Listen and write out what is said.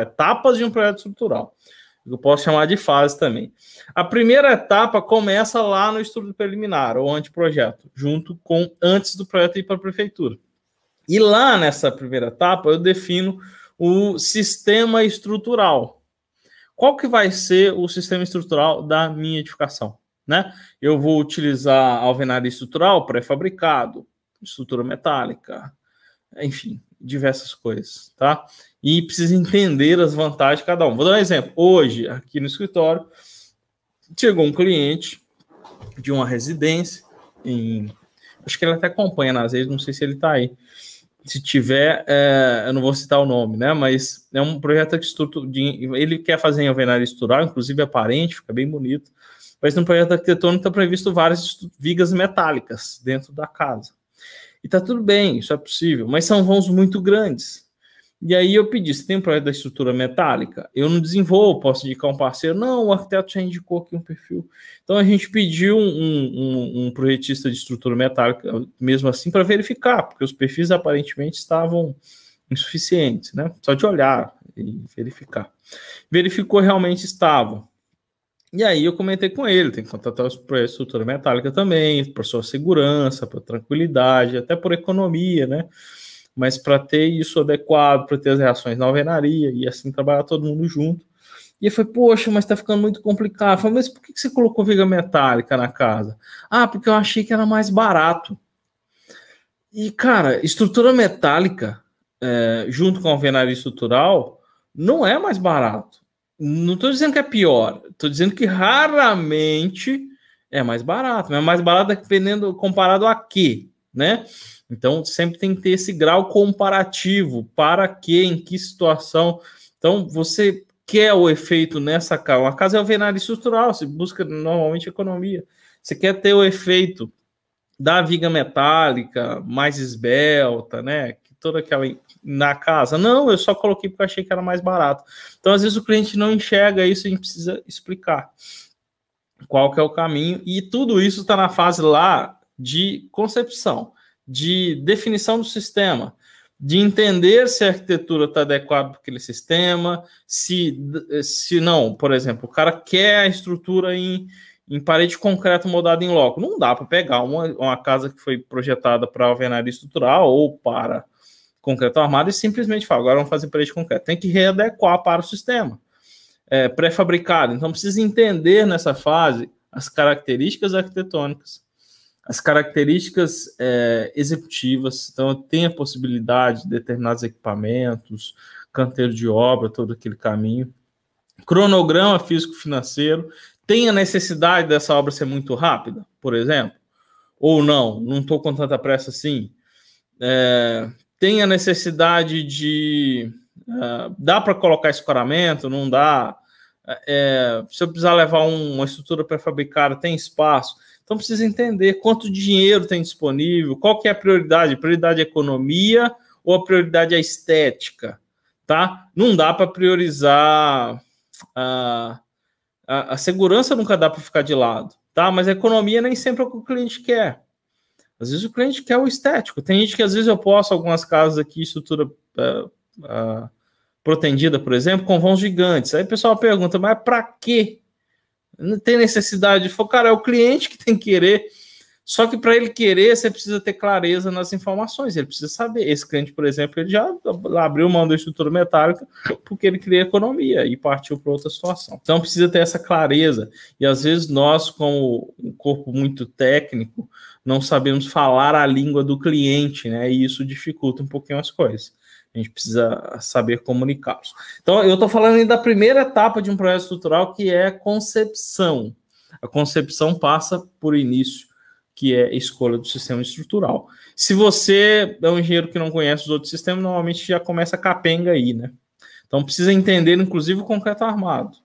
etapas de um projeto estrutural, eu posso chamar de fase também. A primeira etapa começa lá no estudo preliminar, ou anteprojeto, junto com antes do projeto ir para a prefeitura. E lá nessa primeira etapa eu defino o sistema estrutural. Qual que vai ser o sistema estrutural da minha edificação? Né? Eu vou utilizar alvenaria estrutural pré-fabricado, estrutura metálica, enfim, diversas coisas, tá? E precisa entender as vantagens de cada um. Vou dar um exemplo. Hoje, aqui no escritório, chegou um cliente de uma residência em... Acho que ele até acompanha nas vezes, não sei se ele está aí. Se tiver, é... eu não vou citar o nome, né? Mas é um projeto que estrutura de... ele quer fazer em alvenaria estrutural, inclusive aparente, é fica bem bonito. Mas no é projeto arquitetônico está previsto várias vigas metálicas dentro da casa. E tá tudo bem, isso é possível, mas são vãos muito grandes. E aí eu pedi, você tem um projeto da estrutura metálica? Eu não desenvolvo, posso indicar um parceiro? Não, o arquiteto já indicou aqui um perfil. Então a gente pediu um, um, um projetista de estrutura metálica, mesmo assim, para verificar, porque os perfis aparentemente estavam insuficientes, né? Só de olhar e verificar. Verificou realmente estavam. E aí eu comentei com ele, tem que contratar para a estrutura metálica também, para sua segurança, para tranquilidade, até por economia, né? Mas para ter isso adequado, para ter as reações na alvenaria e assim trabalhar todo mundo junto. E ele foi, poxa, mas está ficando muito complicado. falei, mas por que você colocou viga metálica na casa? Ah, porque eu achei que era mais barato. E, cara, estrutura metálica, é, junto com a alvenaria estrutural, não é mais barato não estou dizendo que é pior, estou dizendo que raramente é mais barato, mas é mais barato dependendo comparado a quê, né? Então sempre tem que ter esse grau comparativo para que, em que situação. Então você quer o efeito nessa casa. Uma casa é alvenaria estrutural, se busca normalmente economia. Você quer ter o efeito da viga metálica mais esbelta, né? toda aquela na casa. Não, eu só coloquei porque achei que era mais barato. Então, às vezes o cliente não enxerga isso, a gente precisa explicar qual que é o caminho. E tudo isso está na fase lá de concepção, de definição do sistema, de entender se a arquitetura está adequada para aquele sistema, se, se não, por exemplo, o cara quer a estrutura em, em parede concreto moldada em loco. Não dá para pegar uma, uma casa que foi projetada para alvenaria estrutural ou para concreto armado e simplesmente fala, agora vamos fazer parede de concreto. Tem que readequar para o sistema é, pré-fabricado. Então, precisa entender nessa fase as características arquitetônicas, as características é, executivas. Então, tem a possibilidade de determinados equipamentos, canteiro de obra, todo aquele caminho. Cronograma físico-financeiro. Tem a necessidade dessa obra ser muito rápida, por exemplo? Ou não? Não estou com tanta pressa assim. É, tem a necessidade de. Uh, dá para colocar escoramento? Não dá? É, se eu precisar levar um, uma estrutura pré-fabricada, tem espaço? Então precisa entender quanto dinheiro tem disponível, qual que é a prioridade, prioridade é economia ou a prioridade é estética, tá? Não dá para priorizar a, ah, a, a segurança nunca dá para ficar de lado, tá? Mas a economia nem sempre é o que o cliente quer. Às vezes o cliente quer o estético. Tem gente que às vezes eu posso algumas casas aqui, estrutura uh, uh, protendida, por exemplo, com vãos gigantes. Aí o pessoal pergunta, mas para quê? Não tem necessidade. de cara, é o cliente que tem que querer. Só que para ele querer, você precisa ter clareza nas informações, ele precisa saber. Esse cliente, por exemplo, ele já abriu mão da estrutura metálica porque ele queria economia e partiu para outra situação. Então precisa ter essa clareza. E às vezes nós, como um corpo muito técnico, não sabemos falar a língua do cliente, né? E isso dificulta um pouquinho as coisas. A gente precisa saber comunicá-los. Então, eu estou falando ainda da primeira etapa de um projeto estrutural, que é a concepção. A concepção passa por início que é escolha do sistema estrutural. Se você é um engenheiro que não conhece os outros sistemas, normalmente já começa capenga aí, né? Então precisa entender, inclusive, o concreto armado.